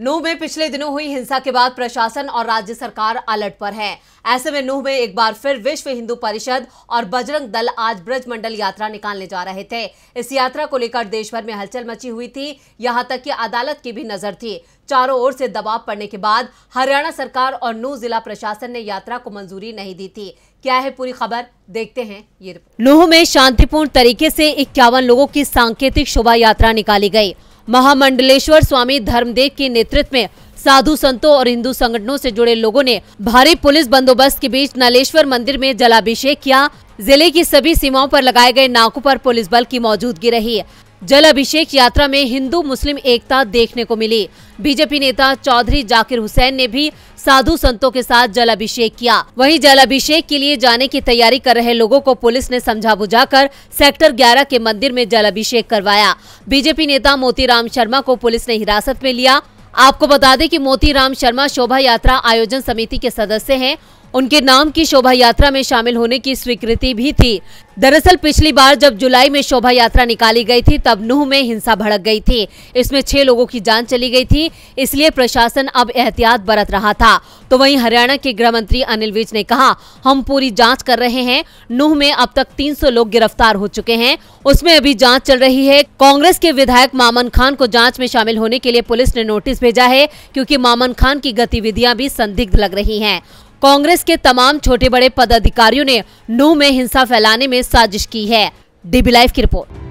नूह में पिछले दिनों हुई हिंसा के बाद प्रशासन और राज्य सरकार अलर्ट पर है ऐसे में नूह में एक बार फिर विश्व हिंदू परिषद और बजरंग दल आज ब्रज मंडल यात्रा निकालने जा रहे थे इस यात्रा को लेकर देश भर में हलचल मची हुई थी यहां तक कि अदालत की भी नजर थी चारों ओर से दबाव पड़ने के बाद हरियाणा सरकार और नूह जिला प्रशासन ने यात्रा को मंजूरी नहीं दी थी क्या है पूरी खबर देखते हैं ये नूह में शांतिपूर्ण तरीके से इक्यावन लोगों की सांकेतिक शोभा यात्रा निकाली गयी महामंडलेश्वर स्वामी धर्मदेव के नेतृत्व में साधु संतों और हिंदू संगठनों से जुड़े लोगों ने भारी पुलिस बंदोबस्त के बीच नलेश्वर मंदिर में जलाभिषेक किया जिले की सभी सीमाओं पर लगाए गए नाकों पर पुलिस बल की मौजूदगी रही जल अभिषेक यात्रा में हिंदू मुस्लिम एकता देखने को मिली बीजेपी नेता चौधरी जाकिर हुसैन ने भी साधु संतों के साथ जल अभिषेक किया वहीं जल अभिषेक के लिए जाने की तैयारी कर रहे लोगों को पुलिस ने समझा बुझाकर सेक्टर 11 के मंदिर में जल अभिषेक करवाया बीजेपी नेता मोतीराम शर्मा को पुलिस ने हिरासत में लिया आपको बता दें कि मोती शर्मा शोभा यात्रा आयोजन समिति के सदस्य हैं उनके नाम की शोभा यात्रा में शामिल होने की स्वीकृति भी थी दरअसल पिछली बार जब जुलाई में शोभा यात्रा निकाली गई थी तब नूह में हिंसा भड़क गई थी इसमें छह लोगों की जान चली गई थी इसलिए प्रशासन अब एहतियात बरत रहा था तो वहीं हरियाणा के गृह मंत्री अनिल विज ने कहा हम पूरी जांच कर रहे हैं नूह में अब तक 300 लोग गिरफ्तार हो चुके हैं उसमें अभी जाँच चल रही है कांग्रेस के विधायक मामन खान को जाँच में शामिल होने के लिए पुलिस ने नोटिस भेजा है क्यूँकी मामन खान की गतिविधियाँ भी संदिग्ध लग रही है कांग्रेस के तमाम छोटे बड़े पदाधिकारियों ने नू में हिंसा फैलाने में साजिश की है डीबी लाइव की रिपोर्ट